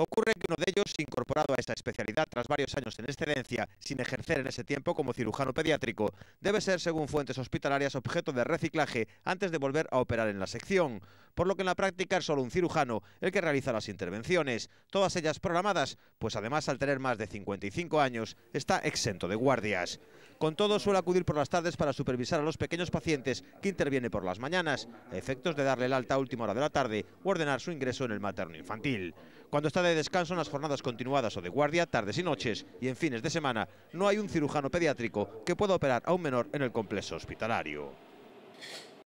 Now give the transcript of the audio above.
Ocurre que uno de ellos, incorporado a esa especialidad tras varios años en excedencia, sin ejercer en ese tiempo como cirujano pediátrico, debe ser, según fuentes hospitalarias, objeto de reciclaje antes de volver a operar en la sección, por lo que en la práctica es solo un cirujano el que realiza las intervenciones, todas ellas programadas, pues además al tener más de 55 años está exento de guardias. Con todo, suele acudir por las tardes para supervisar a los pequeños pacientes que interviene por las mañanas, a efectos de darle el alta a última hora de la tarde o ordenar su ingreso en el materno infantil. Cuando está de descanso en las jornadas continuadas o de guardia, tardes y noches, y en fines de semana, no hay un cirujano pediátrico que pueda operar a un menor en el complejo hospitalario.